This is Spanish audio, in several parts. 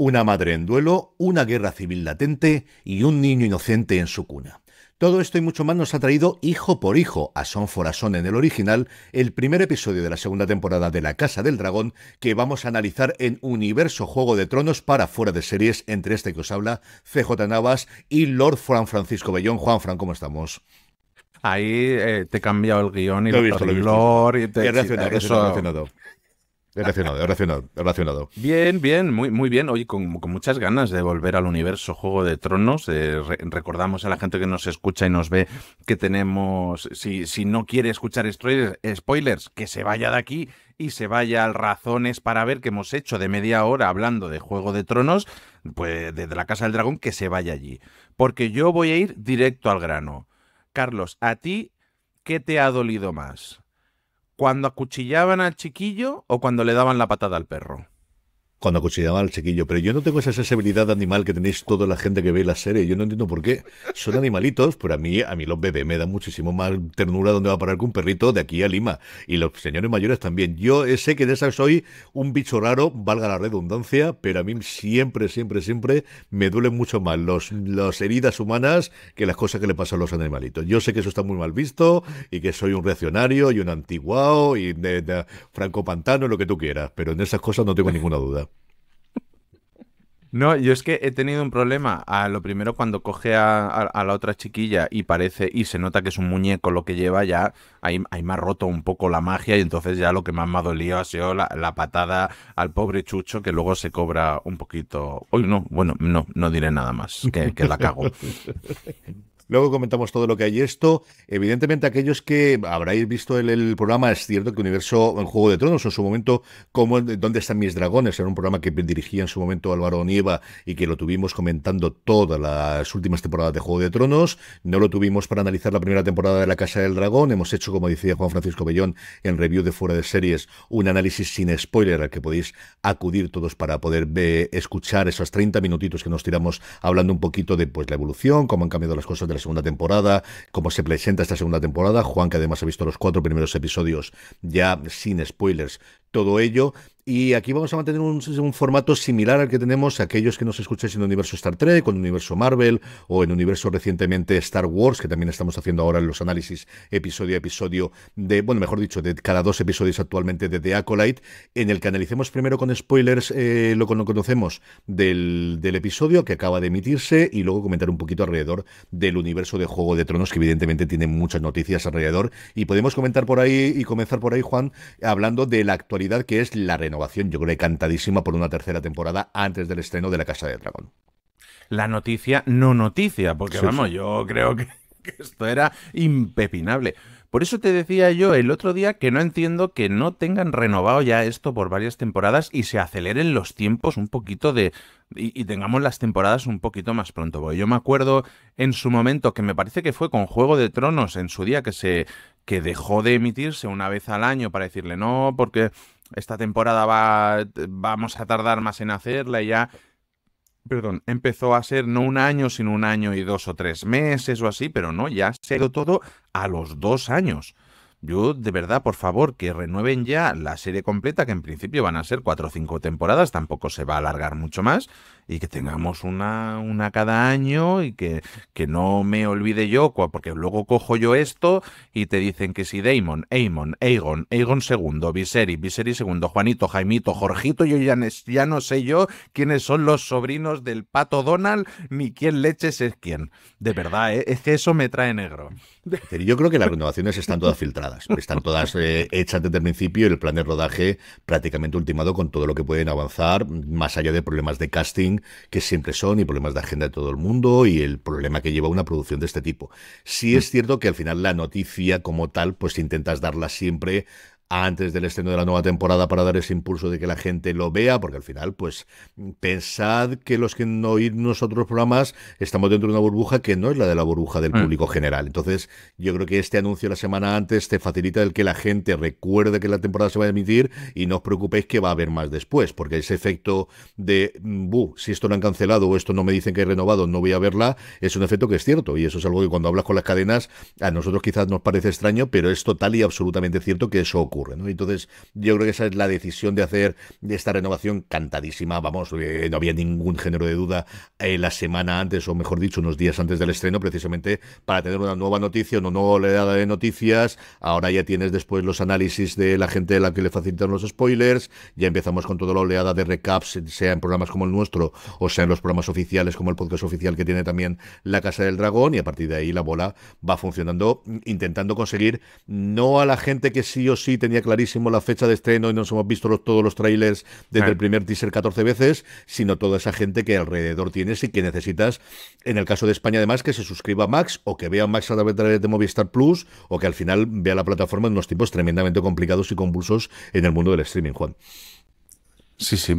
una madre en duelo, una guerra civil latente y un niño inocente en su cuna. Todo esto y mucho más nos ha traído hijo por hijo a Son for a Son en el original, el primer episodio de la segunda temporada de La Casa del Dragón que vamos a analizar en Universo Juego de Tronos para fuera de series entre este que os habla CJ Navas y Lord Fran Francisco Bellón. Juan Fran, ¿cómo estamos? Ahí eh, te he cambiado el guión y lo, he visto, lo Relacionado, relacionado, relacionado. Bien, bien, muy, muy bien. Hoy con, muchas ganas de volver al universo Juego de Tronos. Eh, recordamos a la gente que nos escucha y nos ve que tenemos, si, no quiere escuchar spoilers, spoilers, que se vaya de aquí y se vaya al Razones para ver que hemos hecho de media hora hablando de Juego de Tronos, pues desde la Casa del Dragón, que se vaya allí. Porque yo voy a ir directo al grano. Carlos, a ti, ¿qué te ha dolido más? ¿Cuando acuchillaban al chiquillo o cuando le daban la patada al perro? cuando acuchillaba al chiquillo. Pero yo no tengo esa sensibilidad animal que tenéis toda la gente que ve la serie. Yo no entiendo por qué. Son animalitos, pero a mí, a mí los bebés me dan muchísimo más ternura donde va a parar que un perrito de aquí a Lima. Y los señores mayores también. Yo sé que de esas soy un bicho raro, valga la redundancia, pero a mí siempre, siempre, siempre me duelen mucho más los, las heridas humanas que las cosas que le pasan a los animalitos. Yo sé que eso está muy mal visto y que soy un reaccionario y un antiguao y de, de Franco Pantano, lo que tú quieras, pero en esas cosas no tengo ninguna duda. No, yo es que he tenido un problema. A lo primero, cuando coge a, la otra chiquilla y parece, y se nota que es un muñeco lo que lleva, ya ahí, me ha roto un poco la magia, y entonces ya lo que más me ha dolido ha sido la, patada al pobre Chucho, que luego se cobra un poquito. Uy, no, bueno, no, no diré nada más, que, que la cago. Luego comentamos todo lo que hay esto. Evidentemente, aquellos que habráis visto el, el programa, es cierto que Universo en Juego de Tronos en su momento, ¿Dónde están mis dragones? Era un programa que dirigía en su momento Álvaro Nieva y que lo tuvimos comentando todas las últimas temporadas de Juego de Tronos. No lo tuvimos para analizar la primera temporada de La Casa del Dragón. Hemos hecho, como decía Juan Francisco Bellón, en review de Fuera de Series, un análisis sin spoiler al que podéis acudir todos para poder eh, escuchar esos 30 minutitos que nos tiramos hablando un poquito de pues, la evolución, cómo han cambiado las cosas de la segunda temporada, cómo se presenta esta segunda temporada. Juan, que además ha visto los cuatro primeros episodios ya sin spoilers, todo ello. Y aquí vamos a mantener un, formato similar al que tenemos aquellos que nos escucháis en el universo Star Trek, con en el universo Marvel, o en el universo recientemente Star Wars, que también estamos haciendo ahora en los análisis episodio a episodio de, bueno, mejor dicho, de cada dos episodios actualmente de The Acolyte, en el que analicemos primero con spoilers eh, lo que no conocemos del, del, episodio que acaba de emitirse y luego comentar un poquito alrededor del universo de Juego de Tronos, que evidentemente tiene muchas noticias alrededor. Y podemos comentar por ahí y comenzar por ahí, Juan, hablando de la actualidad que es la realidad renovación, yo creo que cantadísima por una tercera temporada antes del estreno de La Casa de Dragón. La noticia no noticia, porque vamos, yo creo que, esto era impepinable. Por eso te decía yo el otro día que no entiendo que no tengan renovado ya esto por varias temporadas y se aceleren los tiempos un poquito de... Y, tengamos las temporadas un poquito más pronto. Porque yo me acuerdo en su momento, que me parece que fue con Juego de Tronos en su día, que se... que dejó de emitirse una vez al año para decirle no, porque esta temporada va, vamos a tardar más en hacerla y ya, perdón, empezó a ser no un año, sino un año y dos o tres meses o así, pero no, ya se ha todo a los dos años. Yo, de verdad, por favor, que renueven ya la serie completa, que en principio van a ser cuatro o cinco temporadas, tampoco se va a alargar mucho más, y que tengamos una, una cada año y que, que no me olvide yo, porque luego cojo yo esto y te dicen que si Damon, Eymon, Aegon, Aegon segundo, Viseri, Viseri segundo, Juanito, Jaimito, Jorgito, yo ya, no sé yo quiénes son los sobrinos del pato Donald ni quién leches es quién. De verdad, ¿eh? es que eso me trae negro. Yo creo que las renovaciones están todas filtradas, están todas eh, hechas desde el principio el plan de rodaje prácticamente ultimado con todo lo que pueden avanzar, más allá de problemas de casting que siempre son, y problemas de agenda de todo el mundo, y el problema que lleva una producción de este tipo. Sí es mm. cierto que al final la noticia como tal, pues intentas darla siempre antes del estreno de la nueva temporada para dar ese impulso de que la gente lo vea, porque al final, pues pensad que los que no oímos nosotros programas estamos dentro de una burbuja que no es la de la burbuja del mm. público general. Entonces, yo creo que este anuncio la semana antes te facilita el que la gente recuerde que la temporada se va a emitir y no os preocupéis que va a haber más después, porque ese efecto de, mm, buh, si esto lo han cancelado o esto no me dicen que he renovado, no voy a verla, es un efecto que es cierto y eso es algo que cuando hablas con las cadenas a nosotros quizás nos parece extraño, pero es total y absolutamente cierto que eso ocurre. Entonces, yo creo que esa es la decisión de hacer esta renovación cantadísima. Vamos, eh, no había ningún género de duda eh, la semana antes, o mejor dicho, unos días antes del estreno, precisamente para tener una nueva noticia, una nueva oleada de noticias. Ahora ya tienes después los análisis de la gente a la que le facilitan los spoilers. Ya empezamos con toda la oleada de recaps, sea en programas como el nuestro, o sea en los programas oficiales como el podcast oficial que tiene también La Casa del Dragón. Y a partir de ahí la bola va funcionando, intentando conseguir no a la gente que sí o sí tenía tenía clarísimo la fecha de estreno y nos hemos visto todos los trailers desde el primer teaser 14 veces, sino toda esa gente que alrededor tienes y que necesitas, en el caso de España además, que se suscriba a Max o que vea Max a través de Movistar Plus o que al final vea la plataforma en unos tipos tremendamente complicados y convulsos en el mundo del streaming, Juan. Sí, sí,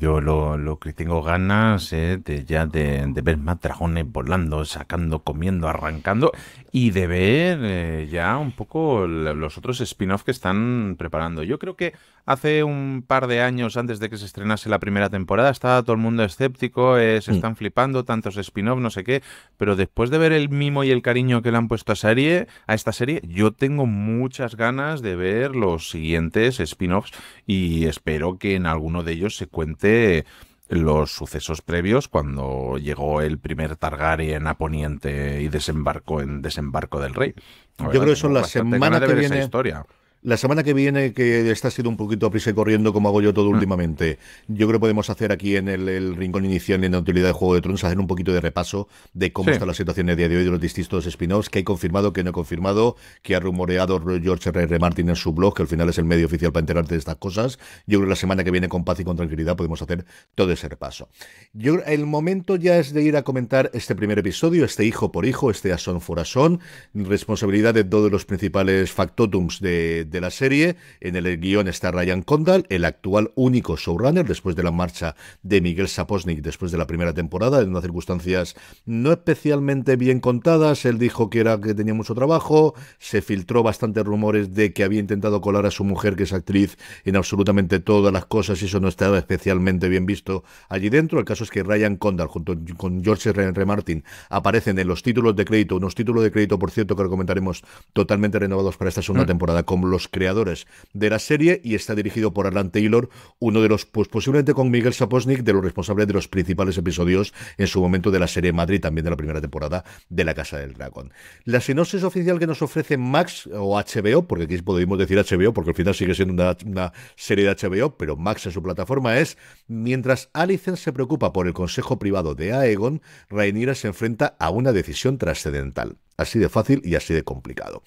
yo lo, lo, que tengo ganas eh, de ya de, ver más dragones volando, sacando, comiendo, arrancando y de ver eh, ya un poco los otros spin-off que están preparando. Yo creo que Hace un par de años, antes de que se estrenase la primera temporada, estaba todo el mundo escéptico, eh, se mm. están flipando, tantos spin offs no sé qué, pero después de ver el mimo y el cariño que le han puesto a, serie, a esta serie, yo tengo muchas ganas de ver los siguientes spin-offs y espero que en alguno de ellos se cuente los sucesos previos cuando llegó el primer Targaryen a Poniente y desembarcó en Desembarco del Rey. yo creo que son la semana que viene. Historia. La semana que viene, que está sido un poquito prisa y corriendo, como hago yo todo mm. últimamente, yo creo que podemos hacer aquí en el, rincón inicial en la utilidad de Juego de Tronos, hacer un poquito de repaso de cómo está la situación a día de hoy de los distintos spin-offs, que he confirmado, que no he confirmado, que ha rumoreado George R. Martin en su blog, que al final es el medio oficial para enterarte de estas cosas. Yo creo que la semana que viene, con paz y con tranquilidad, podemos hacer todo ese repaso. Yo, el momento ya es de ir a comentar este primer episodio, este hijo por hijo, este asón for asón, responsabilidad de todos los principales factotums de de la serie. En el guión está Ryan Condal, el actual único showrunner después de la marcha de Miguel Saposnik después de la primera temporada, en unas circunstancias no especialmente bien contadas. Él dijo que era que tenía mucho trabajo, se filtró bastantes rumores de que había intentado colar a su mujer, que es actriz, en absolutamente todas las cosas y eso no estaba especialmente bien visto allí dentro. El caso es que Ryan Condal junto con George R. R. Martin aparecen en los títulos de crédito, unos títulos de crédito, por cierto, que recomendaremos totalmente renovados para esta segunda mm. temporada, como los creadores de la serie y está dirigido por Alan Taylor, uno de los, pues posiblemente con Miguel Saposnik, de los responsables de los principales episodios en su momento de la serie Madrid, también de la primera temporada de La Casa del Dragón. La sinopsis oficial que nos ofrece Max o HBO, porque aquí podemos decir HBO, porque al final sigue siendo una, serie de HBO, pero Max en su plataforma es, mientras Alicent se preocupa por el consejo privado de Aegon, Rhaenyra se enfrenta a una decisión trascendental. Así de fácil y así de complicado.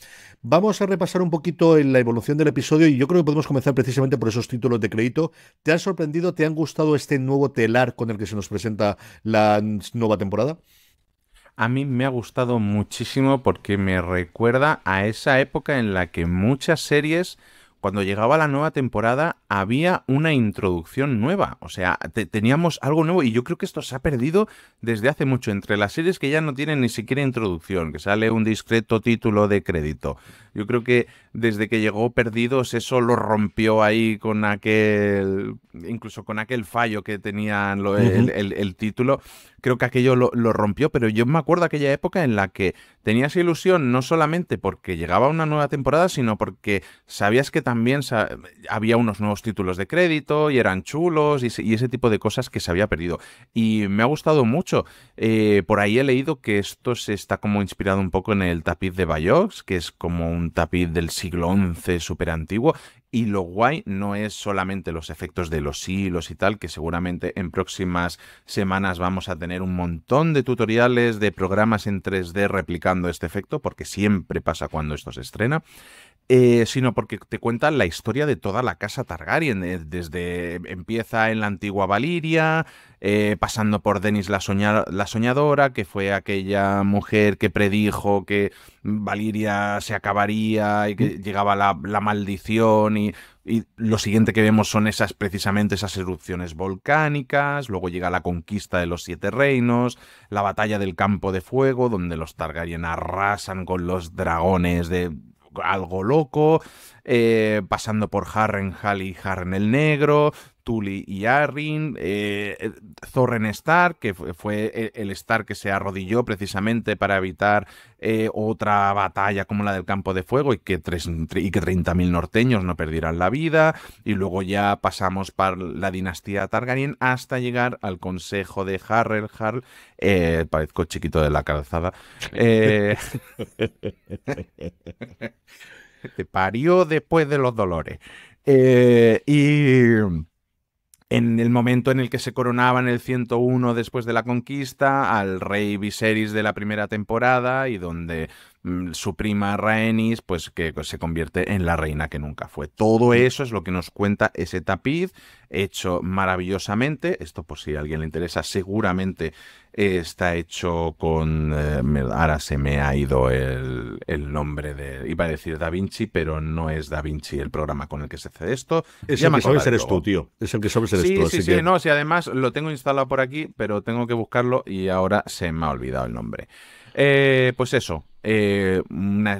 Vamos a repasar un poquito en la evolución del episodio y yo creo que podemos comenzar precisamente por esos títulos de crédito. ¿Te han sorprendido, te han gustado este nuevo telar con el que se nos presenta la nueva temporada? A mí me ha gustado muchísimo porque me recuerda a esa época en la que muchas series cuando llegaba la nueva temporada había una introducción nueva, o sea, teníamos algo nuevo y yo creo que esto se ha perdido desde hace mucho entre las series que ya no tienen ni siquiera introducción, que sale un discreto título de crédito, yo creo que desde que llegó Perdidos eso lo rompió ahí con aquel, incluso con aquel fallo que tenían el, título. Creo que aquello lo, rompió, pero yo me acuerdo aquella época en la que tenías ilusión no solamente porque llegaba una nueva temporada, sino porque sabías que también había unos nuevos títulos de crédito y eran chulos y, ese tipo de cosas que se había perdido. Y me ha gustado mucho. Eh, por ahí he leído que esto se está como inspirado un poco en el tapiz de Bayox, que es como un tapiz del siglo XI súper antiguo. Y lo guay no es solamente los efectos de los hilos y tal, que seguramente en próximas semanas vamos a tener un montón de tutoriales de programas en 3D replicando este efecto, porque siempre pasa cuando esto se estrena, eh, sino porque te cuentan la historia de toda la casa Targaryen. Eh, desde empieza en la antigua Valiria, eh, pasando por Denis la, la, soñadora, que fue aquella mujer que predijo que Valiria se acabaría y que mm. llegaba la, maldición. Y, y, lo siguiente que vemos son esas precisamente esas erupciones volcánicas. Luego llega la conquista de los siete reinos, la batalla del campo de fuego, donde los Targaryen arrasan con los dragones de algo loco, eh, pasando por Harrenhal y Harren el Negro, Tully y Arryn, Zorren eh, eh, Stark, que fue e, el Stark que se arrodilló precisamente para evitar eh, otra batalla como la del Campo de Fuego y que, 30.000 norteños no perdieran la vida. Y luego ya pasamos para la dinastía Targaryen hasta llegar al consejo de Harrel, parezco chiquito de la calzada. Eh, te parió después de los dolores. y en el momento en el que se coronaba en el 101 después de la conquista al rey Viserys de la primera temporada y donde Mm, su prima Rhaenys, pues que se convierte en la reina que nunca fue. Todo eso es lo que nos cuenta ese tapiz, hecho maravillosamente. Esto, por si a alguien le interesa, seguramente está hecho con. Eh, ahora se me ha ido el, nombre de. Iba a decir Da Vinci, pero no es Da Vinci el programa con el que se hace esto. Es el que sabes eres tú, tío. Es el que sí, Sí, sí, no, sí. Además, lo tengo instalado por aquí, pero tengo que buscarlo y ahora se me ha olvidado el nombre. Eh, pues eso. Eh,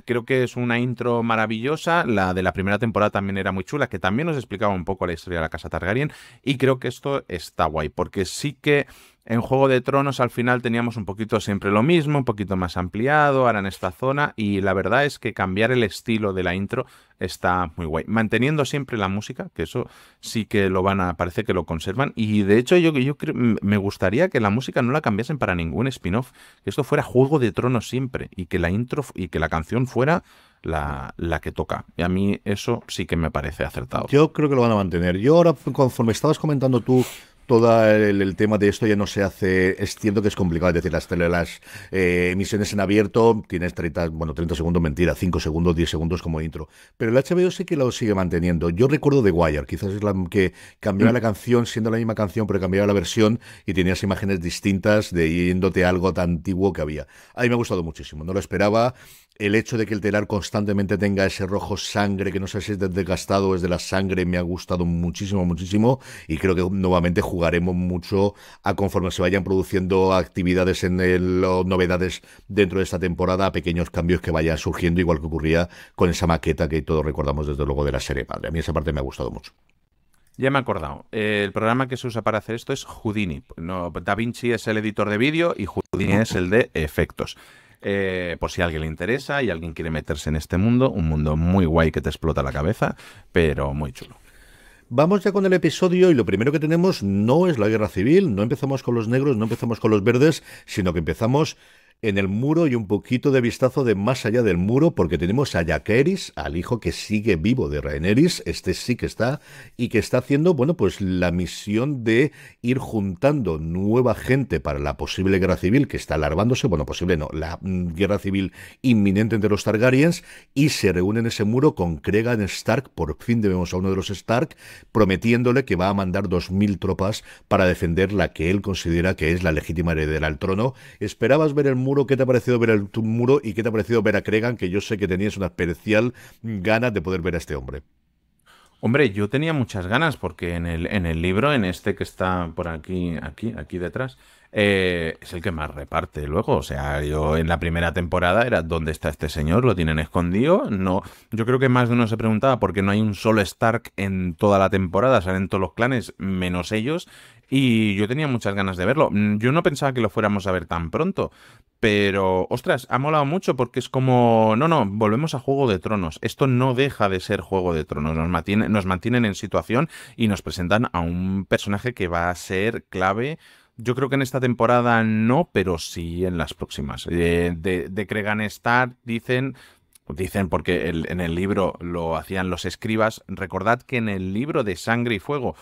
creo que es una intro maravillosa. La de la primera temporada también era muy chula, que también nos explicaba un poco la historia de la casa Targaryen. Y creo que esto está guay, porque sí que en Juego de Tronos al final teníamos un poquito siempre lo mismo, un poquito más ampliado, ahora en esta zona, y la verdad es que cambiar el estilo de la intro está muy guay. Manteniendo siempre la música, que eso sí que lo van a, parece que lo conservan, y de hecho yo, yo me gustaría que la música no la cambiasen para ningún spin-off, que esto fuera Juego de Tronos siempre, y que la intro y que la canción fuera la, la, que toca. Y a mí eso sí que me parece acertado. Yo creo que lo van a mantener. Yo ahora, conforme estabas comentando tú todo el, tema de esto ya no se hace, es cierto que es complicado, es decir, las, las eh, emisiones en abierto tienes 30, bueno, 30 segundos, mentira, 5 segundos, 10 segundos como intro, pero el HBO sí que lo sigue manteniendo. Yo recuerdo The Wire, quizás es la que cambiaba la canción, siendo la misma canción, pero cambiaba la versión y tenías imágenes distintas de yéndote algo tan antiguo que había. A mí me ha gustado muchísimo, no lo esperaba el hecho de que el telar constantemente tenga ese rojo sangre, que no sé si es desgastado es de la sangre, me ha gustado muchísimo, muchísimo. Y creo que nuevamente jugaremos mucho a conforme se vayan produciendo actividades en novedades dentro de esta temporada, a pequeños cambios que vayan surgiendo, igual que ocurría con esa maqueta que todos recordamos desde luego de la serie Padre, A mí esa parte me ha gustado mucho. Ya me he acordado. el programa que se usa para hacer esto es Houdini. No, da Vinci es el editor de vídeo y Houdini es el de efectos. Eh, por si a alguien le interesa y alguien quiere meterse en este mundo, un mundo muy guay que te explota la cabeza, pero muy chulo. Vamos ya con el episodio y lo primero que tenemos no es la guerra civil, no empezamos con los negros, no empezamos con los verdes, sino que empezamos en el muro y un poquito de vistazo de más allá del muro, porque tenemos a Jaqueris, al hijo que sigue vivo de Rhaenerys, este sí que está, y que está haciendo, bueno, pues la misión de ir juntando nueva gente para la posible guerra civil que está alargándose, bueno, posible no, la mm, guerra civil inminente entre los Targaryens, y se reúne en ese muro con Cregan Stark, por fin debemos a uno de los Stark, prometiéndole que va a mandar dos mil tropas para defender la que él considera que es la legítima heredera al trono. Esperabas ver el muro ¿qué te ha parecido ver el, tu muro y qué te ha parecido ver a Cregan? Que yo sé que tenías una especial ganas de poder ver a este hombre. Hombre, yo tenía muchas ganas porque en el, en el libro, en este que está por aquí, aquí, aquí detrás, eh, es el que más reparte luego. O sea, yo en la primera temporada era ¿dónde está este señor? ¿Lo tienen escondido? No. Yo creo que más de uno se preguntaba por qué no hay un solo Stark en toda la temporada. Salen todos los clanes, menos ellos. Y yo tenía muchas ganas de verlo. Mm, yo no pensaba que lo fuéramos a ver tan pronto. Pero, ostras, ha molado mucho porque es como, no, no, volvemos a Juego de Tronos. Esto no deja de ser Juego de Tronos. Nos, mantiene, nos mantienen en situación y nos presentan a un personaje que va a ser clave yo creo que en esta temporada no, pero sí en las próximas. Eh, de, de Star dicen Dicen porque en el libro lo hacían los escribas. Recordad que en el libro de Sangre y Fuego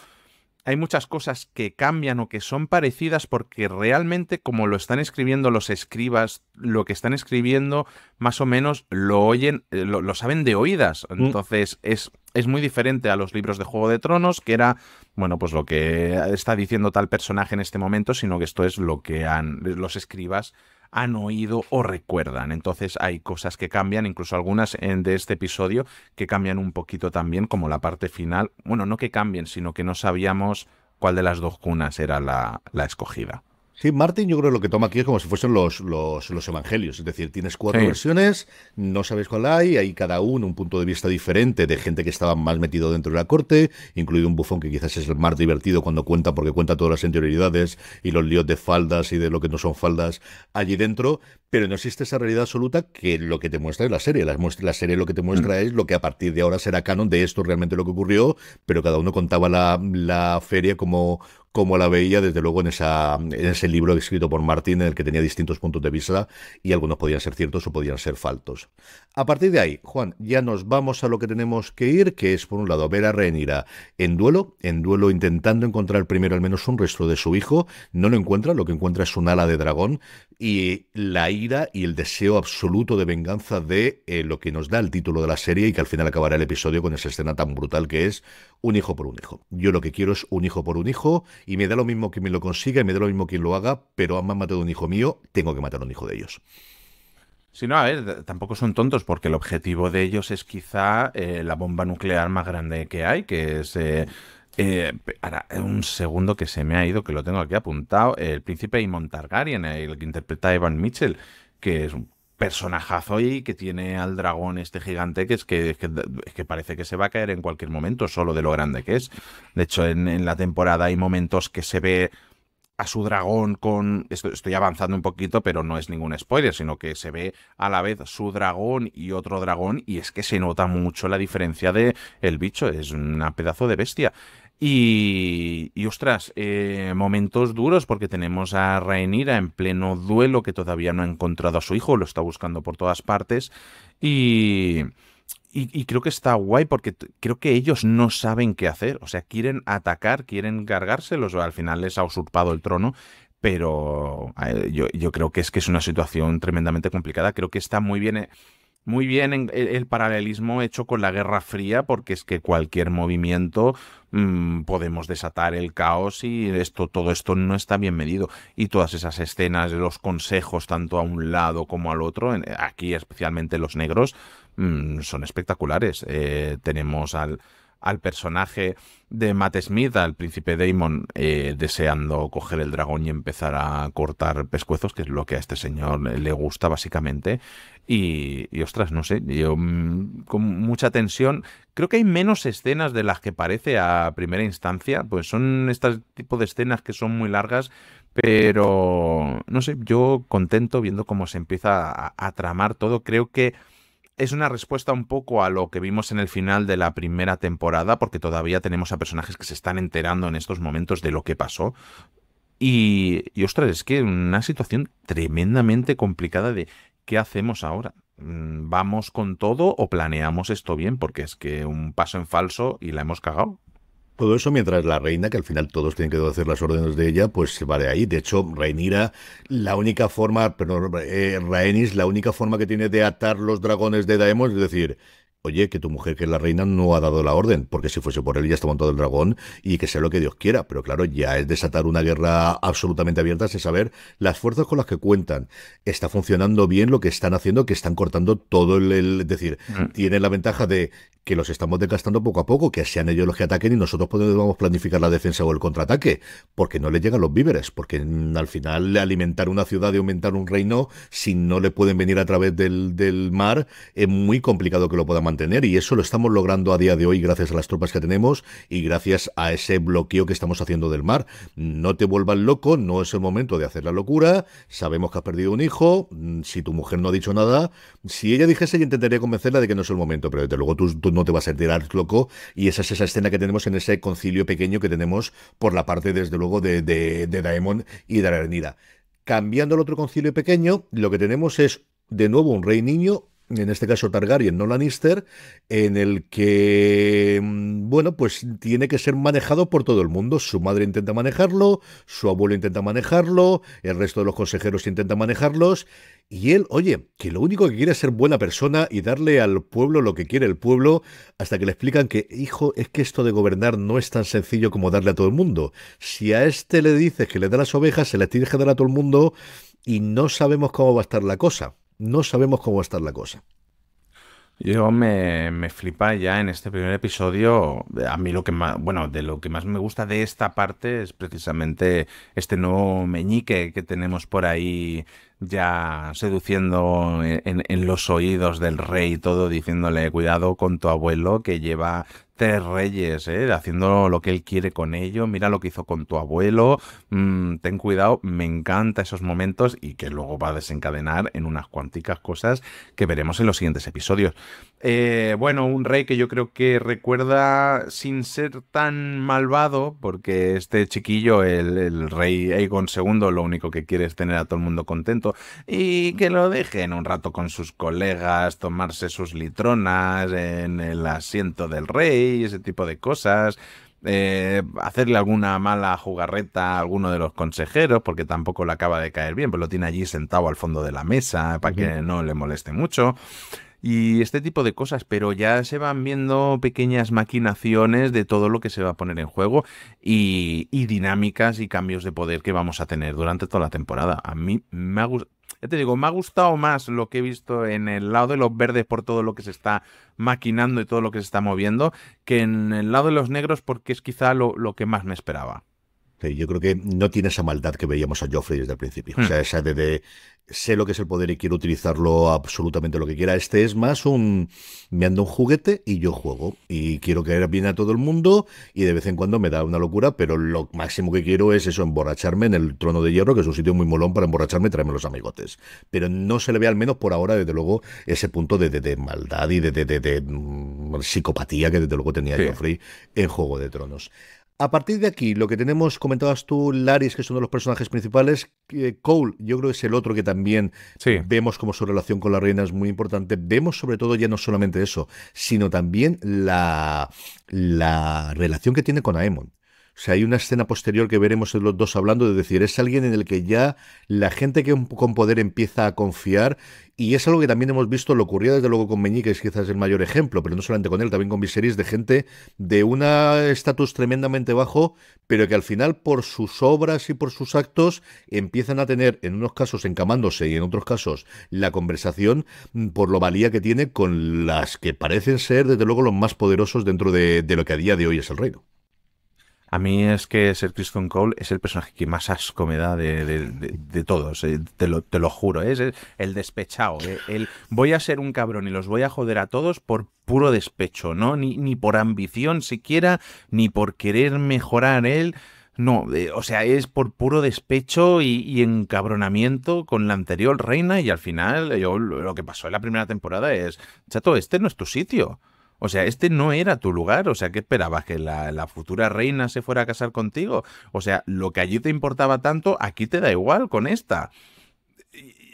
hay muchas cosas que cambian o que son parecidas porque realmente como lo están escribiendo los escribas, lo que están escribiendo más o menos lo oyen, eh, lo, saben de oídas. Mm. Entonces es, es muy diferente a los libros de Juego de Tronos, que era, bueno, pues lo que está diciendo tal personaje en este momento, sino que esto es lo que han los escribas han oído o recuerdan. Entonces hay cosas que cambian, incluso algunas de este episodio que cambian un poquito también, como la parte final. Bueno, no que cambien, sino que no sabíamos cuál de las dos cunas era la, la escogida. Sí, Martín yo creo que lo que toma aquí es como si fuesen los, los, los evangelios, es decir, tienes cuatro versiones, no sabes cuál hay, hay cada uno un punto de vista diferente de gente que estaba más metido dentro de la corte, incluido un bufón que quizás es el más divertido cuando cuenta porque cuenta todas las interioridades y los líos de faldas y de lo que no son faldas allí dentro, pero no existe esa realidad absoluta que lo que te muestra es la serie, la, serie lo que te muestra mm. es lo que a partir de ahora será canon de esto realmente lo que ocurrió, pero cada uno contaba la, la feria como, como la veía desde luego en, esa, en ese libro escrito por Martín en el que tenía distintos puntos de vista y algunos podían ser ciertos o podían ser faltos. A partir de ahí, Juan, ya nos vamos a lo que tenemos que ir, que es por un lado ver a Renira en duelo, en duelo intentando encontrar primero al menos un resto de su hijo, no lo encuentra, lo que encuentra es un ala de dragón y la ira y el deseo absoluto de venganza de eh, lo que nos da el título de la serie y que al final acabará el episodio con esa escena tan brutal que es un hijo por un hijo. Yo lo que quiero es un hijo por un hijo y me da lo mismo que me lo consiga y me da lo mismo quien lo haga, pero han matado a un hijo mío, tengo que matar a un hijo de ellos. Si no, a ver, tampoco son tontos porque el objetivo de ellos es quizá eh, la bomba nuclear más grande que hay, que es eh, eh, ahora, un segundo que se me ha ido, que lo tengo aquí apuntado. El príncipe Imon Targaryen, el que interpreta a Evan Mitchell, que es un personajazo y que tiene al dragón este gigante que es que, parece que se va a caer en cualquier momento, solo de lo grande que es. De hecho, en, en la temporada hay momentos que se ve a su dragón con... Estoy avanzando un poquito, pero no es ningún spoiler, sino que se ve a la vez su dragón y otro dragón y es que se nota mucho la diferencia de el bicho, es una pedazo de bestia. Y, ostras, eh, momentos duros porque tenemos a rainira en pleno duelo que todavía no ha encontrado a su hijo, lo está buscando por todas partes y... Y, creo que está guay porque creo que ellos no saben qué hacer. O sea, quieren atacar, quieren cargárselos. Al final les ha usurpado el trono. Pero yo, creo que es que es una situación tremendamente complicada. Creo que está muy bien. Eh, muy bien el paralelismo hecho con la Guerra Fría, porque es que cualquier movimiento mm, podemos desatar el caos y esto, todo esto no está bien medido. Y todas esas escenas, los consejos tanto a un lado como al otro, aquí especialmente los negros, mm, son espectaculares. Eh, tenemos al al personaje de Matt Smith, al príncipe Damon, eh, deseando coger el dragón y empezar a cortar pescuezos, que es lo que a este señor le gusta básicamente. Y, ostras, no sé, yo mm, con mucha tensión. Creo que hay menos escenas de las que parece a primera instancia, pues son este tipo de escenas que son muy largas, pero no sé, yo contento viendo cómo se empieza a tramar todo. Creo que es una respuesta un poco a lo que vimos en el final de la primera temporada, porque todavía tenemos a personajes que se están enterando en estos momentos de lo que pasó. Y, y ostras, es que una situación tremendamente complicada de qué hacemos ahora. Mm, ¿Vamos con todo o planeamos esto bien? Porque es que un paso en falso y la hemos cagado. Todo eso mientras la reina, que al final todos tienen que hacer las órdenes de ella, pues se va de ahí. De hecho, Reinira, la única forma, pero eh, la única forma que tiene de atar los dragones de Daemos es decir, oye, que tu mujer, que es la reina, no ha dado la orden, porque si fuese por él ya está montado el dragón y que sea lo que Dios quiera, pero claro, ya es desatar una guerra absolutamente abierta sin saber las fuerzas con las que cuentan. Está funcionando bien lo que están haciendo, que están cortando todo el... es decir, mm. tienen la ventaja de que los estamos desgastando poco a poco, que sean ellos los que ataquen y nosotros podemos pues, planificar la defensa o el contraataque, porque no le llegan los víveres, porque al final alimentar una ciudad y aumentar un reino, si no le pueden venir a través del, mar, es muy complicado que lo puedan y eso lo estamos logrando a día de hoy gracias a las tropas que tenemos y gracias a ese bloqueo que estamos haciendo del mar. No te vuelvas loco, no es el momento de hacer la locura, sabemos que has perdido un hijo, mm, si tu mujer no ha dicho nada, si ella dijese yo intentaría convencerla de que no es el momento, pero desde luego tú, no te vas a enterar loco y esa es esa escena que tenemos en ese concilio pequeño que tenemos por la parte desde luego de, de, Daemon y de la Arenida. Cambiando el otro concilio pequeño, lo que tenemos es de nuevo un rey niño, en este caso Targaryen, no Lannister, en el que, mm, bueno, pues tiene que ser manejado por todo el mundo. Su madre intenta manejarlo, su abuelo intenta manejarlo, el resto de los consejeros intenta manejarlos, y él, oye, que lo único que quiere es ser buena persona y darle al pueblo lo que quiere el pueblo, hasta que le explican que, hijo, es que esto de gobernar no es tan sencillo como darle a todo el mundo. Si a este le dices que le da las ovejas, se le tiene que dar a todo el mundo y no sabemos cómo va a estar la cosa. No sabemos cómo va a estar la cosa. Yo me, me, flipa ya en este primer episodio. A mí lo que más, bueno, de lo que más me gusta de esta parte es precisamente este nuevo meñique que tenemos por ahí ya seduciendo en, en los oídos del rey y todo, diciéndole cuidado con tu abuelo que lleva tres reyes, ¿eh? haciendo lo que él quiere con ello, mira lo que hizo con tu abuelo, mm, ten cuidado, me encanta esos momentos y que luego va a desencadenar en unas cuánticas cosas que veremos en los siguientes episodios. Eh, bueno, un rey que yo creo que recuerda sin ser tan malvado, porque este chiquillo, el, el rey Aegon II, lo único que quiere es tener a todo el mundo contento y que lo deje en un rato con sus colegas, tomarse sus litronas en el asiento del rey, y ese tipo de cosas. Eh, hacerle alguna mala jugarreta a alguno de los consejeros, porque tampoco le acaba de caer bien, pero pues lo tiene allí sentado al fondo de la mesa para que no le moleste mucho. Y este tipo de cosas, pero ya se van viendo pequeñas maquinaciones de todo lo que se va a poner en juego y, y dinámicas y cambios de poder que vamos a tener durante toda la temporada. A mí me ha gustado ya te digo, me ha gustado más lo que he visto en el lado de los verdes por todo lo que se está maquinando y todo lo que se está moviendo que en el lado de los negros porque es quizá lo, lo que más me esperaba. Este, yo creo que no tiene esa maldad que veíamos a Joffrey desde el principio. O sea, hmm. esa de, sé lo que es el poder y quiero utilizarlo absolutamente lo que quiera. Este es más un me ando un juguete y yo juego. Y quiero caer bien a todo el mundo y de vez en cuando me da una locura, pero lo máximo que quiero es eso, emborracharme en el trono de hierro, que es un sitio muy molón para emborracharme y traerme los amigotes. Pero no se le ve al menos por ahora, desde luego, ese punto de, de, maldad y de, mm, psicopatía que desde luego tenía Joffrey en Juego de Tronos. A partir de aquí, lo que tenemos, comentabas tú, Laris, que es uno de los personajes principales, eh, Cole, yo creo que es el otro que también vemos como su relación con la reina es muy importante. Vemos sobre todo ya no solamente eso, sino también la, la relación que tiene con Aemon. O sea, hay una escena posterior que veremos los dos hablando de decir, es alguien en el que ya la gente que con poder empieza a confiar y es algo que también hemos visto, lo ocurría desde luego con Meñique, es quizás el mayor ejemplo, pero no solamente con él, también con Viserys, de gente de un estatus tremendamente bajo, pero que al final por sus obras y por sus actos empiezan a tener, en unos casos encamándose y en otros casos, la conversación por lo valía que tiene con las que parecen ser desde luego los más poderosos dentro de lo que a día de hoy es el reino. A mí es que ser Christian Cole es el personaje que más asco me da de, todos, eh, te, lo, juro, eh, es el, despechado, eh, el voy a ser un cabrón y los voy a joder a todos por puro despecho, ¿no? Ni, ni por ambición siquiera, ni por querer mejorar él. No, o sea, es por puro despecho y, encabronamiento con la anterior reina y al final yo, lo que pasó en la primera temporada es, chato, este no es tu sitio. O sea, este no era tu lugar. O sea, ¿qué esperabas? ¿Que la, futura reina se fuera a casar contigo? O sea, lo que allí te importaba tanto, aquí te da igual con esta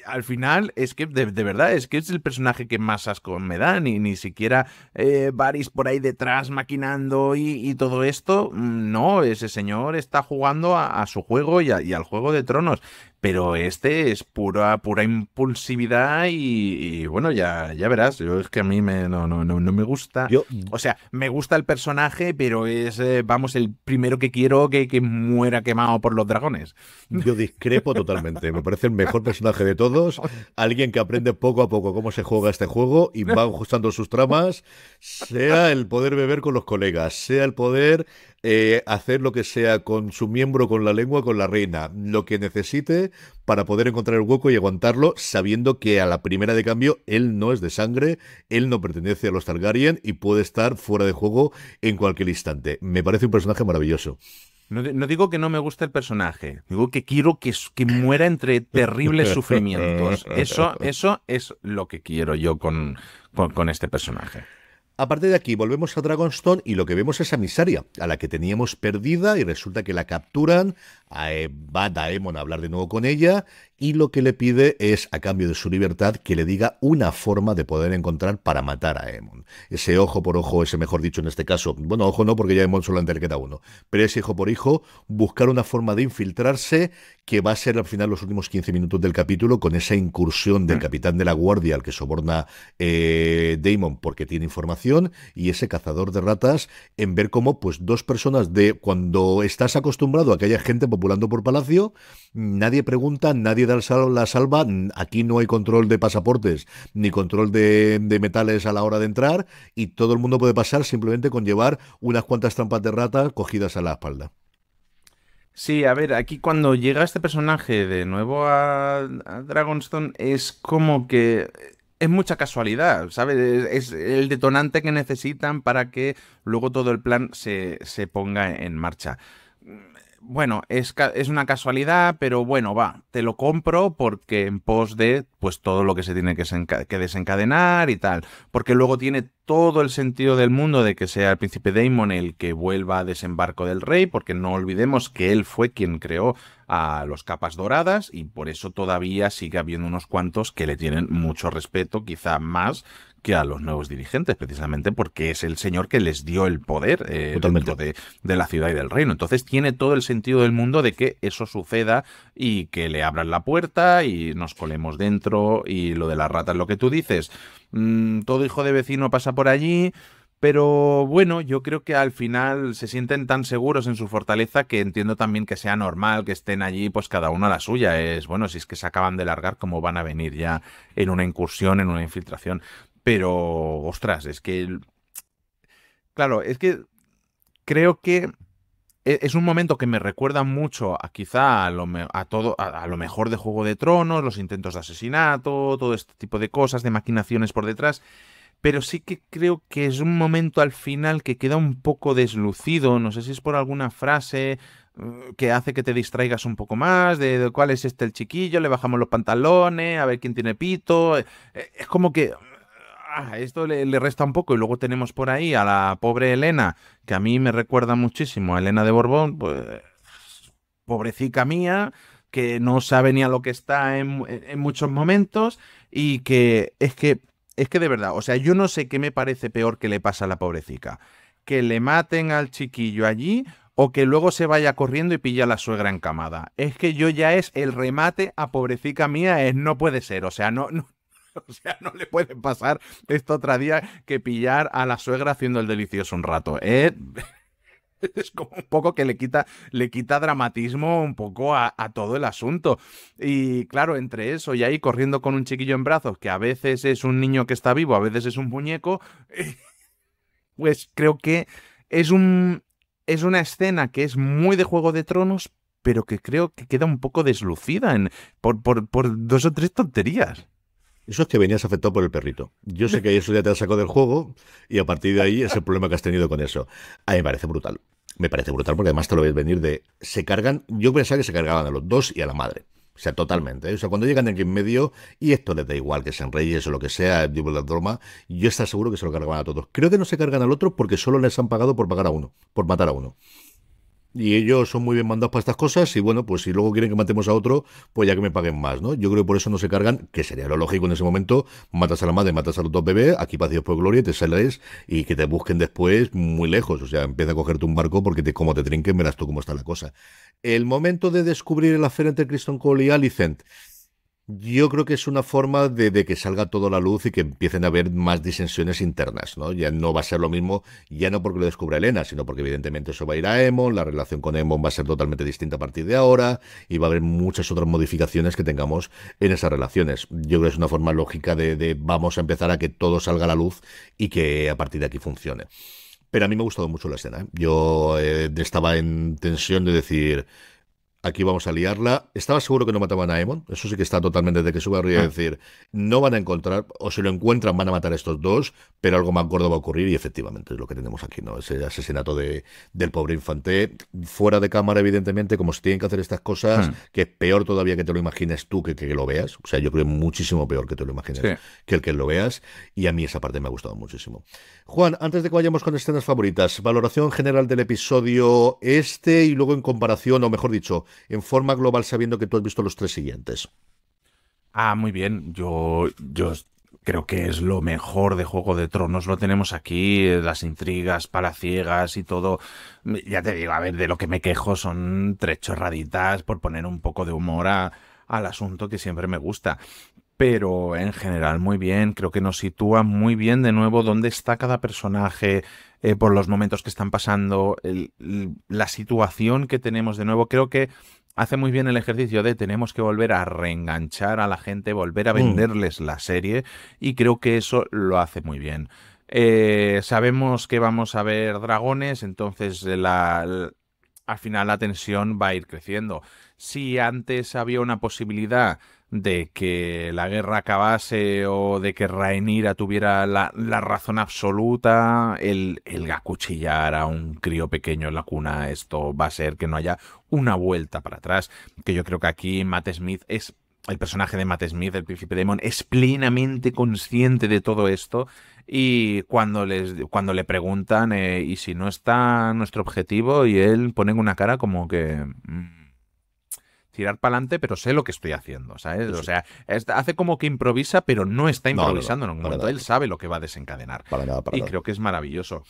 al final es que de, verdad es que es el personaje que más asco me da, ni, ni siquiera eh, por ahí detrás maquinando y, todo esto. Mm, no, ese señor está jugando a, su juego y, al juego de tronos. Pero este es pura, pura impulsividad y, bueno, ya, ya verás. Yo, es que a mí me, no, no, no, me gusta. Yo, o sea, me gusta el personaje, pero es, eh, vamos, el primero que quiero que, que, muera quemado por los dragones. Yo discrepo totalmente. Me parece el mejor personaje de todos. Alguien que aprende poco a poco cómo se juega este juego y va ajustando sus tramas. Sea el poder beber con los colegas, sea el poder eh, hacer lo que sea con su miembro, con la lengua, con la reina, lo que necesite para poder encontrar el hueco y aguantarlo, sabiendo que a la primera de cambio él no es de sangre, él no pertenece a los Targaryen y puede estar fuera de juego en cualquier instante. Me parece un personaje maravilloso. No, digo que no me guste el personaje, digo que quiero que, muera entre terribles sufrimientos. Eso, eso es lo que quiero yo con, con este personaje. Aparte de aquí volvemos a Dragonstone y lo que vemos es a Misaria, a la que teníamos perdida y resulta que la capturan, a, va Daemon a hablar de nuevo con ella y lo que le pide es, a cambio de su libertad, que le diga una forma de poder encontrar para matar a Emon. Ese ojo por ojo, ese mejor dicho en este caso, bueno, ojo no, porque ya Emon le queda uno, pero ese hijo por hijo, buscar una forma de infiltrarse que va a ser al final los últimos 15 minutos del capítulo con esa incursión del mm. capitán de la guardia al que soborna eh, Damon porque tiene información y ese cazador de ratas en ver cómo pues dos personas de cuando estás acostumbrado a que haya gente populando por palacio, nadie pregunta, nadie la salva, aquí no hay control de pasaportes ni control de, metales a la hora de entrar y todo el mundo puede pasar simplemente con llevar unas cuantas trampas de rata cogidas a la espalda. Sí, a ver, aquí cuando llega este personaje de nuevo a, Dragonstone es como que es mucha casualidad, ¿sabes? Es, el detonante que necesitan para que luego todo el plan se, se ponga en marcha bueno, es, una casualidad, pero bueno, va, te lo compro porque en pos de pues todo lo que se tiene que, desencadenar y tal, porque luego tiene todo el sentido del mundo de que sea el príncipe Damon el que vuelva a desembarco del rey, porque no olvidemos que él fue quien creó a los capas doradas y por eso todavía sigue habiendo unos cuantos que le tienen mucho respeto, quizá más que a los nuevos dirigentes, precisamente porque es el señor que les dio el poder eh, de, la ciudad y del reino. Entonces tiene todo el sentido del mundo de que eso suceda y que le abran la puerta y nos colemos dentro y lo de las ratas, lo que tú dices, mm, todo hijo de vecino pasa por allí. Pero bueno, yo creo que al final se sienten tan seguros en su fortaleza que entiendo también que sea normal que estén allí, pues cada uno a la suya. Es bueno, si es que se acaban de largar, ¿cómo van a venir ya en una incursión, en una infiltración? Pero, ostras, es que... Claro, es que creo que e, es un momento que me recuerda mucho a quizá a lo, todo, a, lo mejor de Juego de Tronos, los intentos de asesinato, todo este tipo de cosas, de maquinaciones por detrás. Pero sí que creo que es un momento al final que queda un poco deslucido. No sé si es por alguna frase mm, que hace que te distraigas un poco más, de cuál es este el chiquillo, le bajamos los pantalones, a ver quién tiene pito. E, e, es como que Ah, esto le, resta un poco. Y luego tenemos por ahí a la pobre Elena, que a mí me recuerda muchísimo a Elena de Borbón, pues, pobrecica mía, que no sabe ni a lo que está en, muchos momentos y que es que es que de verdad, o sea, yo no sé qué me parece peor que le pasa a la pobrecica, que le maten al chiquillo allí o que luego se vaya corriendo y pilla a la suegra encamada. Es que yo ya es el remate a pobrecica mía, es no puede ser, o sea, no O sea, no le puede pasar esto otra día que pillar a la suegra haciendo el delicioso un rato. ¿eh? Es como un poco que le quita, le quita dramatismo un poco a, todo el asunto. Y claro, entre eso y ahí corriendo con un chiquillo en brazos, que a veces es un niño que está vivo, a veces es un muñeco, pues creo que es, un, es una escena que es muy de Juego de Tronos, pero que creo que queda un poco deslucida por dos o tres tonterías. Eso es que venías afectado por el perrito. Yo sé que eso ya te sacado del juego y a partir de ahí es el problema que has tenido con eso. A mí me parece brutal. Me parece brutal porque además te lo ves venir de. Se cargan. Yo pensaba que se cargaban a los dos y a la madre. O sea, totalmente. ¿eh? O sea, cuando llegan aquí en medio, y esto les da igual que sean reyes o lo que sea, el yo estoy seguro que se lo cargaban a todos. Creo que no se cargan al otro porque solo les han pagado por pagar a uno, por matar a uno. Y ellos son muy bien mandados para estas cosas y bueno, pues si luego quieren que matemos a otro, pues ya que me paguen más, ¿no? Yo creo que por eso no se cargan, que sería lo lógico en ese momento, matas a la madre, matas a los dos bebés, aquí para Dios por gloria, te sales y que te busquen después muy lejos, o sea, empieza a cogerte un barco porque te, como te trinquen, verás tú cómo está la cosa. El momento de descubrir el afer entre Kristen Cole y Alicent, yo creo que es una forma de, que salga todo la luz y que empiecen a haber más disensiones internas, ¿no? Ya no va a ser lo mismo, ya no porque lo descubra Elena, sino porque evidentemente eso va a ir a Emon, la relación con Emon va a ser totalmente distinta a partir de ahora y va a haber muchas otras modificaciones que tengamos en esas relaciones. Yo creo que es una forma lógica de, vamos a empezar a que todo salga a la luz y que a partir de aquí funcione. Pero a mí me ha gustado mucho la escena. ¿eh? Yo eh, estaba en tensión de decir aquí vamos a liarla. Estaba seguro que no mataban a Emon. Eso sí que está totalmente desde que suba. arriba y ah. decir, no van a encontrar, o si lo encuentran, van a matar a estos dos, pero algo más gordo va a ocurrir. Y efectivamente es lo que tenemos aquí, ¿no? Ese asesinato de, del pobre infante, fuera de cámara, evidentemente, como se tienen que hacer estas cosas, hmm. que es peor todavía que te lo imagines tú que, que lo veas. O sea, yo creo muchísimo peor que te lo imagines que el que lo veas. Y a mí esa parte me ha gustado muchísimo. Juan, antes de que vayamos con escenas favoritas, valoración general del episodio este y luego en comparación, o mejor dicho, en forma global sabiendo que tú has visto los tres siguientes? Ah, muy bien. Yo, yo creo que es lo mejor de Juego de Tronos. Lo tenemos aquí, eh, las intrigas palaciegas y todo. Ya te digo, a ver, de lo que me quejo son tres chorraditas por poner un poco de humor al asunto que siempre me gusta. Pero en general, muy bien. Creo que nos sitúa muy bien de nuevo dónde está cada personaje, eh, por los momentos que están pasando, la situación que tenemos de nuevo. Creo que hace muy bien el ejercicio de tenemos que volver a reenganchar a la gente, volver a mm. venderles la serie y creo que eso lo hace muy bien. Eh, sabemos que vamos a ver dragones, entonces eh, al final la tensión va a ir creciendo. Si antes había una posibilidad de que la guerra acabase o de que Rhaenyra tuviera la, razón absoluta, el, el acuchillar a un crío pequeño en la cuna, esto va a ser que no haya una vuelta para atrás, que yo creo que aquí Matt Smith es el personaje de Matt Smith, el príncipe Demon, es plenamente consciente de todo esto. Y cuando, les, cuando le preguntan, eh, ¿y si no está nuestro objetivo? Y él pone una cara como que. Mm, tirar para adelante, pero sé lo que estoy haciendo, ¿sabes? O sea, hace como que improvisa, pero no está improvisando en ningún momento. Él sabe lo que va a desencadenar. y creo que es maravilloso.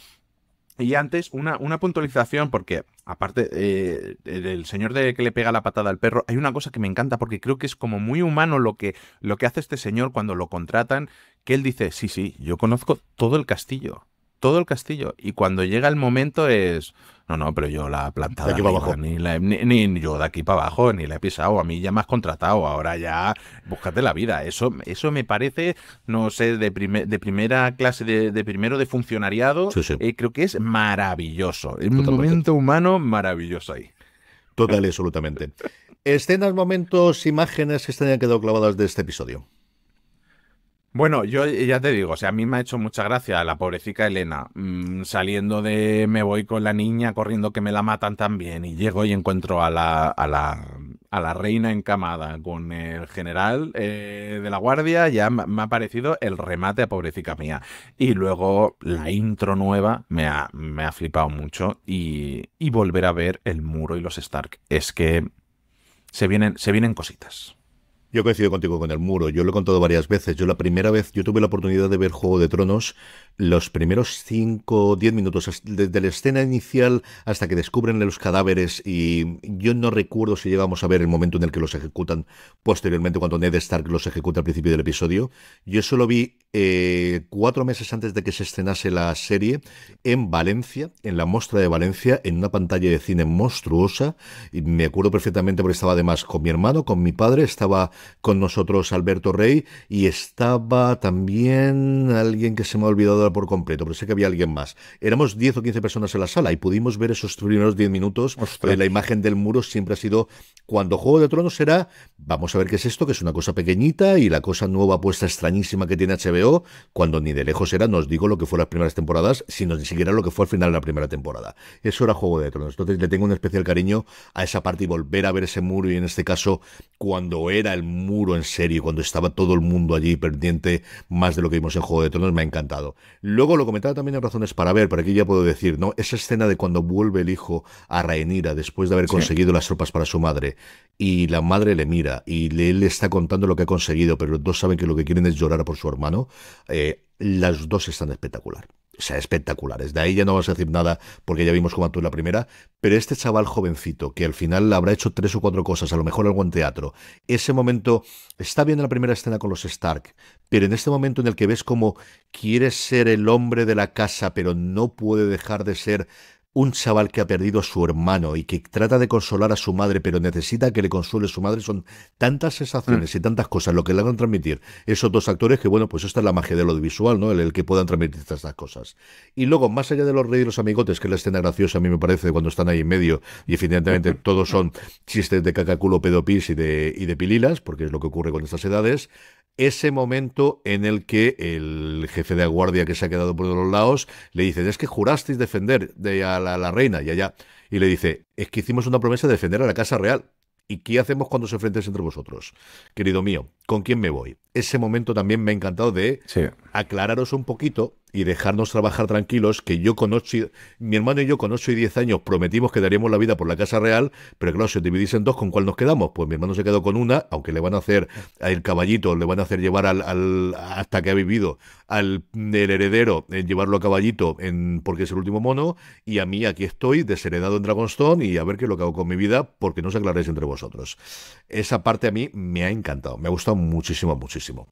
Y antes, una, una puntualización, porque aparte eh, eh, del señor de que le pega la patada al perro, hay una cosa que me encanta, porque creo que es como muy humano lo que, lo que hace este señor cuando lo contratan, que él dice, sí, sí, yo conozco todo el castillo todo el castillo. Y cuando llega el momento es. No, no, pero yo la he plantado. Aquí abajo. Ni, ni, yo de aquí para abajo, ni la he pisado. A mí ya me has contratado. Ahora ya, búscate la vida. Eso, eso me parece, no sé, de, de primera clase, de, primero de funcionariado. Sí, eh, creo que es maravilloso. un momento humano maravilloso ahí. Total y absolutamente. Escenas, momentos, imágenes que se han quedado clavadas de este episodio. Bueno, yo ya te digo, o sea, a mí me ha hecho mucha gracia la pobrecita Elena mm, saliendo de me voy con la niña corriendo que me la matan también y llego y encuentro a la, a la, a la reina encamada con el general eh, de la guardia, ya me ha parecido el remate a pobrecita mía. Y luego la intro nueva me ha, me ha flipado mucho y, y volver a ver el muro y los Stark. Es que se vienen, se vienen cositas. Yo coincido contigo con el muro, yo lo he contado varias veces. Yo la primera vez, yo tuve la oportunidad de ver Juego de Tronos los primeros 5 o 10 minutos, desde la escena inicial hasta que descubren los cadáveres y yo no recuerdo si llegamos a ver el momento en el que los ejecutan posteriormente cuando Ned Stark los ejecuta al principio del episodio. Yo solo vi eh, cuatro meses antes de que se estrenase la serie en Valencia, en la Mostra de Valencia, en una pantalla de cine monstruosa. Y me acuerdo perfectamente porque estaba además con mi hermano, con mi padre, estaba con nosotros Alberto Rey y estaba también alguien que se me ha olvidado por completo, pero sé que había alguien más. Éramos 10 o 15 personas en la sala y pudimos ver esos primeros 10 minutos. Eh, la imagen del muro siempre ha sido cuando Juego de Tronos era, vamos a ver qué es esto, que es una cosa pequeñita y la cosa nueva puesta extrañísima que tiene HBO, cuando ni de lejos era, no os digo lo que fue las primeras temporadas, sino ni siquiera lo que fue al final de la primera temporada. Eso era Juego de Tronos. Entonces le tengo un especial cariño a esa parte y volver a ver ese muro y en este caso cuando era el muro en serio, cuando estaba todo el mundo allí pendiente más de lo que vimos en Juego de Tronos, me ha encantado. Luego lo comentaba también en Razones para Ver, pero aquí ya puedo decir, ¿no? Esa escena de cuando vuelve el hijo a rainira después de haber conseguido las tropas para su madre y la madre le mira y le, le, está contando lo que ha conseguido, pero los dos saben que lo que quieren es llorar por su hermano. Eh, las dos están espectacular o sea, espectaculares. De ahí ya no vas a decir nada porque ya vimos cómo actuó en la primera, pero este chaval jovencito que al final habrá hecho tres o cuatro cosas, a lo mejor algo en teatro, ese momento está bien en la primera escena con los Stark, pero en este momento en el que ves cómo quiere ser el hombre de la casa, pero no puede dejar de ser un chaval que ha perdido a su hermano y que trata de consolar a su madre, pero necesita que le consuele su madre, son tantas sensaciones mm. y tantas cosas lo que le hagan transmitir esos dos actores que, bueno, pues esta es la magia del audiovisual, ¿no? El, que puedan transmitir estas cosas. Y luego, más allá de los reyes y los amigotes, que es la escena graciosa, a mí me parece, cuando están ahí en medio, y evidentemente todos son chistes de cacaculo, pedopis y de, y de pililas, porque es lo que ocurre con estas edades, ese momento en el que el jefe de la guardia que se ha quedado por los lados le dice, es que jurasteis defender de a la, reina y allá. Y le dice, es que hicimos una promesa de defender a la Casa Real. ¿Y qué hacemos cuando se enfrentéis entre vosotros? Querido mío, con quién me voy. Ese momento también me ha encantado de aclararos un poquito y dejarnos trabajar tranquilos, que yo con mi hermano y yo con 8 y 10 años prometimos que daríamos la vida por la Casa Real, pero claro, si os dividís en dos, ¿con cuál nos quedamos? Pues mi hermano se quedó con una, aunque le van a hacer el caballito, le van a hacer llevar al, al hasta que ha vivido al el heredero, en eh, llevarlo a caballito en, porque es el último mono, y a mí aquí estoy, desheredado en Dragonstone, y a ver qué es lo que hago con mi vida, porque no se aclaráis entre vosotros. Esa parte a mí me ha encantado, me ha gustado muchísimo, muchísimo.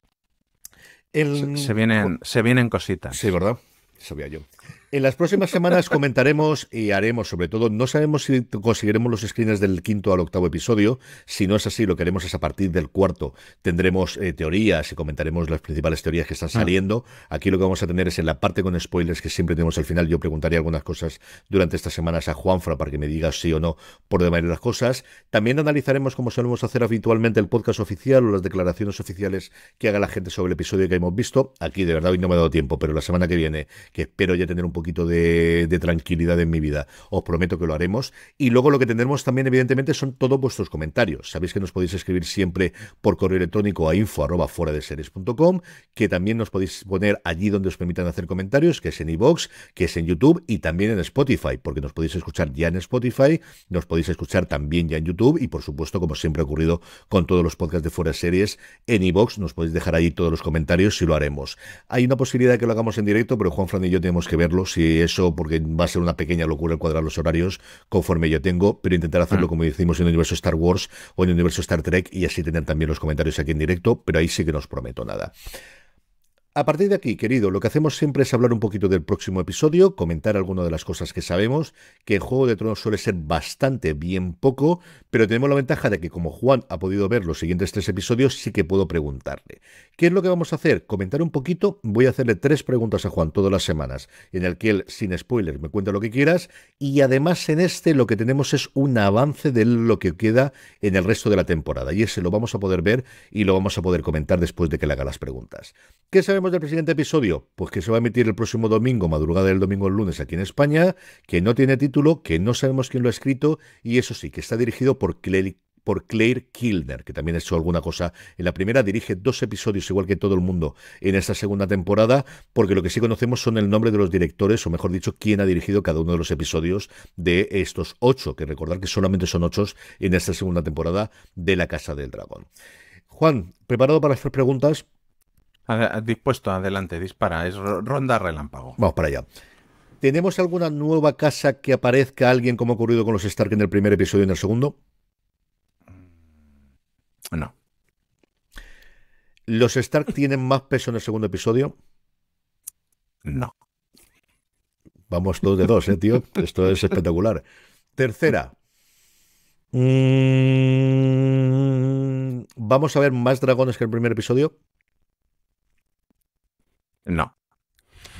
Se, vienen, se vienen cositas. Sí, ¿verdad? Sabía yo. En las próximas semanas comentaremos y haremos, sobre todo, no sabemos si conseguiremos los screeners del quinto al octavo episodio. Si no es así, lo que haremos es a partir del cuarto tendremos eh, teorías y comentaremos las principales teorías que están ah. saliendo. Aquí lo que vamos a tener es en la parte con spoilers que siempre tenemos al final. Yo preguntaré algunas cosas durante estas semanas a Juanfra para que me diga sí o no por demás las cosas. También analizaremos, como solemos hacer habitualmente, el podcast oficial o las declaraciones oficiales que haga la gente sobre el episodio que hemos visto. Aquí, de verdad, hoy no me ha dado tiempo, pero la semana que viene, que espero ya tener un poquito de, tranquilidad en mi vida. Os prometo que lo haremos. Y luego lo que tendremos también, evidentemente, son todos vuestros comentarios. Sabéis que nos podéis escribir siempre por correo electrónico a info arroba fuera de series.com, que también nos podéis poner allí donde os permitan hacer comentarios, que es en iVox, que es en YouTube y también en Spotify, porque nos podéis escuchar ya en Spotify, nos podéis escuchar también ya en YouTube y, por supuesto, como siempre ha ocurrido con todos los podcasts de fuera series, en iVox, nos podéis dejar allí todos los comentarios si lo haremos. Hay una posibilidad de que lo hagamos en directo, pero Juan Fran y yo tenemos que verlo y eso, porque va a ser una pequeña locura el cuadrar los horarios conforme yo tengo, pero intentar hacerlo ah. como decimos en el universo Star Wars o en el universo Star Trek y así tener también los comentarios aquí en directo, pero ahí sí que no os prometo nada. A partir de aquí, querido, lo que hacemos siempre es hablar un poquito del próximo episodio, comentar algunas de las cosas que sabemos, que Juego de Tronos suele ser bastante bien poco, pero tenemos la ventaja de que como Juan ha podido ver los siguientes tres episodios, sí que puedo preguntarle. ¿Qué es lo que vamos a hacer? Comentar un poquito, voy a hacerle tres preguntas a Juan todas las semanas, en el que él, sin spoilers, me cuenta lo que quieras, y además en este lo que tenemos es un avance de lo que queda en el resto de la temporada, y ese lo vamos a poder ver y lo vamos a poder comentar después de que le haga las preguntas. ¿Qué sabemos? del presidente episodio? Pues que se va a emitir el próximo domingo, madrugada del domingo al lunes aquí en España, que no tiene título, que no sabemos quién lo ha escrito y eso sí, que está dirigido por Claire por Kilner, que también ha hecho alguna cosa en la primera, dirige dos episodios igual que todo el mundo en esta segunda temporada, porque lo que sí conocemos son el nombre de los directores, o mejor dicho, quién ha dirigido cada uno de los episodios de estos ocho, que recordar que solamente son ocho en esta segunda temporada de La Casa del Dragón. Juan, ¿preparado para hacer preguntas? dispuesto, adelante, dispara. Es ronda relámpago. Vamos para allá. ¿Tenemos alguna nueva casa que aparezca alguien como ha ocurrido con los Stark en el primer episodio y en el segundo? Mm, no. ¿Los Stark tienen más peso en el segundo episodio? No. Vamos dos de dos, ¿eh, tío? Esto es espectacular. Tercera. Mm, ¿Vamos a ver más dragones que en el primer episodio? No.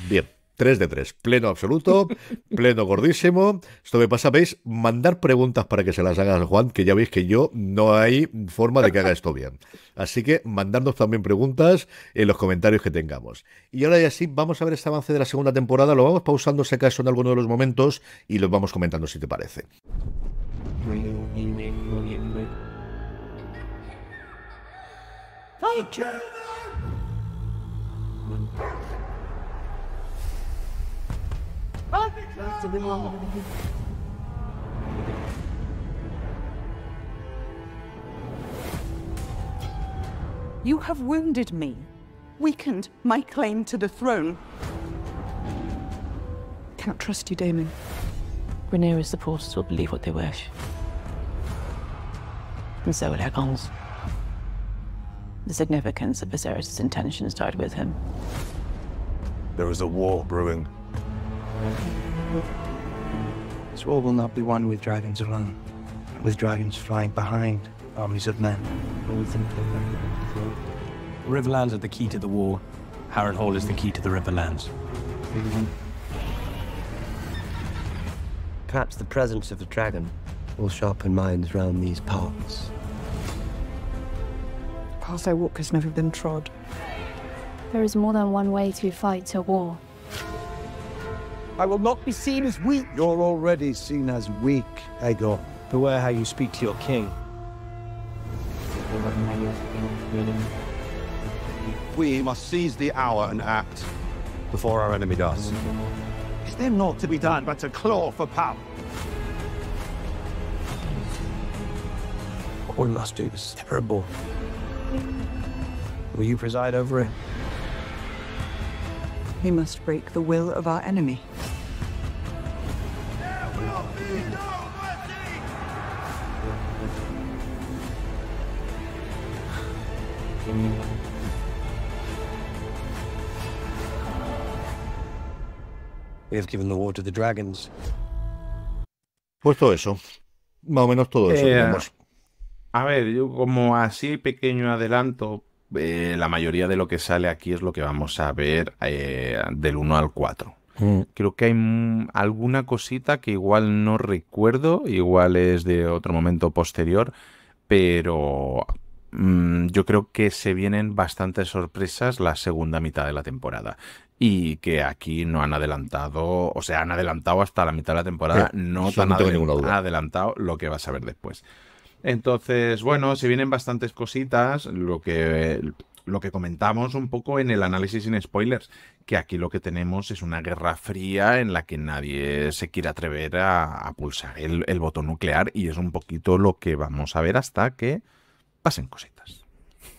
Bien. 3 de 3, pleno absoluto, pleno gordísimo. Esto me pasa, veis, mandar preguntas para que se las hagas Juan, que ya veis que yo no hay forma de que haga esto bien. Así que mandarnos también preguntas en los comentarios que tengamos. Y ahora ya sí, vamos a ver este avance de la segunda temporada, lo vamos pausando si acaso en alguno de los momentos y los vamos comentando si te parece. You have wounded me, weakened my claim to the throne. I cannot trust you, Damon. Rhaenyra's supporters will believe what they wish. And so will Aegon's. The significance of Viserys' intentions died with him. There is a war brewing. This war will not be won with dragons alone, with dragons flying behind armies of men. The Riverlands are the key to the war. Harrenhal is the key to the Riverlands. Perhaps the presence of the dragon will sharpen minds round these parts. The path I walk has never been trod. There is more than one way to fight a war. I will not be seen as weak. You're already seen as weak, Aegon. Beware how you speak to your king. We must seize the hour and act before our enemy does. Is there naught to be done but to claw for power? What we must do is terrible. Will you preside over it? We must break the will of our enemy. We have given the war to the dragons. Pues todo eso. Más o menos todo eso. Eh, a ver, yo como así pequeño adelanto, Eh, la mayoría de lo que sale aquí es lo que vamos a ver eh, del 1 al 4. Mm. Creo que hay alguna cosita que igual no recuerdo, igual es de otro momento posterior, pero mm, yo creo que se vienen bastantes sorpresas la segunda mitad de la temporada y que aquí no han adelantado, o sea, han adelantado hasta la mitad de la temporada, eh, no tan adelantado lo que vas a ver después. Entonces, bueno, si vienen bastantes cositas, lo que, lo que comentamos un poco en el análisis sin spoilers, que aquí lo que tenemos es una guerra fría en la que nadie se quiere atrever a, pulsar el, el botón nuclear y es un poquito lo que vamos a ver hasta que pasen cositas.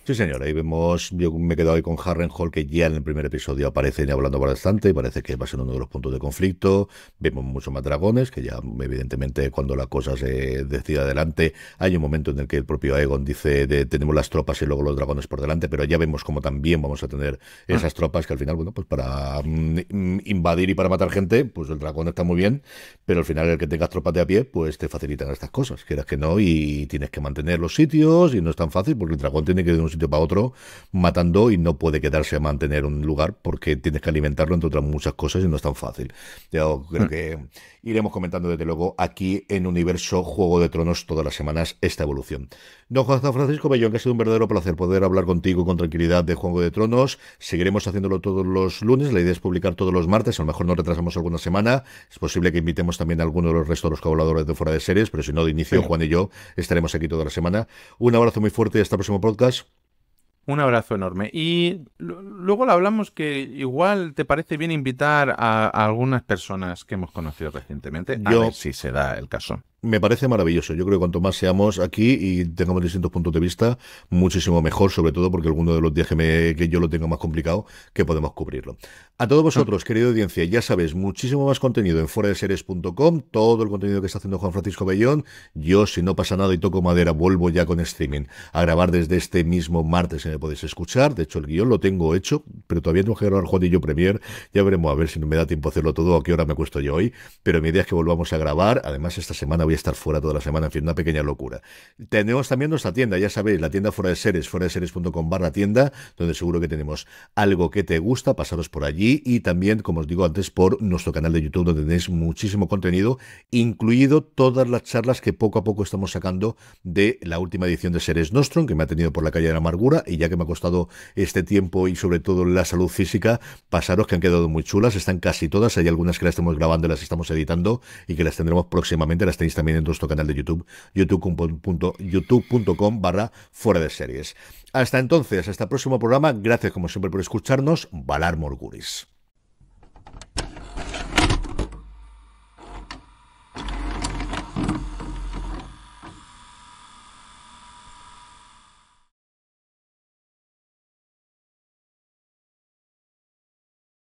Sí, señor, ahí vemos, yo me he quedado ahí con Harrenhall que ya en el primer episodio aparece hablando bastante, y parece que va a ser uno de los puntos de conflicto, vemos mucho más dragones, que ya evidentemente cuando la cosa se decide adelante, hay un momento en el que el propio Aegon dice, de, tenemos las tropas y luego los dragones por delante, pero ya vemos como también vamos a tener ah. esas tropas que al final, bueno, pues para mm, mm, invadir y para matar gente, pues el dragón está muy bien, pero al final el que tengas tropas de a pie, pues te facilitan estas cosas, quieras que no, y tienes que mantener los sitios, y no es tan fácil, porque el dragón tiene que de un para otro matando y no puede quedarse a mantener un lugar porque tienes que alimentarlo entre otras muchas cosas y no es tan fácil. Yo creo mm. que iremos comentando desde luego aquí en Universo Juego de Tronos todas las semanas esta evolución. Don Juan Francisco Bellón, que ha sido un verdadero placer poder hablar contigo con tranquilidad de Juego de Tronos. Seguiremos haciéndolo todos los lunes, la idea es publicar todos los martes, a lo mejor nos retrasamos alguna semana, es posible que invitemos también a alguno de los restos de los colaboradores de fuera de series, pero si no, de inicio, Juan y yo estaremos aquí toda la semana. Un abrazo muy fuerte y hasta el próximo podcast. Un abrazo enorme. Y luego lo hablamos que igual te parece bien invitar a, algunas personas que hemos conocido recientemente. Yo, a ver si se da el caso me parece maravilloso. Yo creo que cuanto más seamos aquí y tengamos distintos puntos de vista, muchísimo mejor, sobre todo porque alguno de los días que, yo lo tengo más complicado, que podemos cubrirlo. A todos vosotros, querido audiencia, ya sabéis, muchísimo más contenido en seres.com todo el contenido que está haciendo Juan Francisco Bellón. Yo, si no pasa nada y toco madera, vuelvo ya con streaming a grabar desde este mismo martes, si eh, me podéis escuchar. De hecho, el guión lo tengo hecho, pero todavía tengo que grabar Juan y yo Premier. Ya veremos a ver si me da tiempo hacerlo todo, a qué hora me cuesto yo hoy. Pero mi idea es que volvamos a grabar. Además, esta semana voy a estar fuera toda la semana, en fin, una pequeña locura. Tenemos también nuestra tienda, ya sabéis, la tienda fuera de Seres, fuera de seres.com barra tienda, donde seguro que tenemos algo que te gusta, pasaros por allí y también, como os digo antes, por nuestro canal de YouTube, donde tenéis muchísimo contenido, incluido todas las charlas que poco a poco estamos sacando de la última edición de Seres Nostrum, que me ha tenido por la calle de la amargura y ya que me ha costado este tiempo y sobre todo la salud física, pasaros que han quedado muy chulas, están casi todas, hay algunas que las estamos grabando, las estamos editando y que las tendremos próximamente, las tenéis también en nuestro canal de YouTube, youtube.com barra fuera de series. Hasta entonces, hasta el próximo programa. Gracias como siempre por escucharnos. Valar Morguris.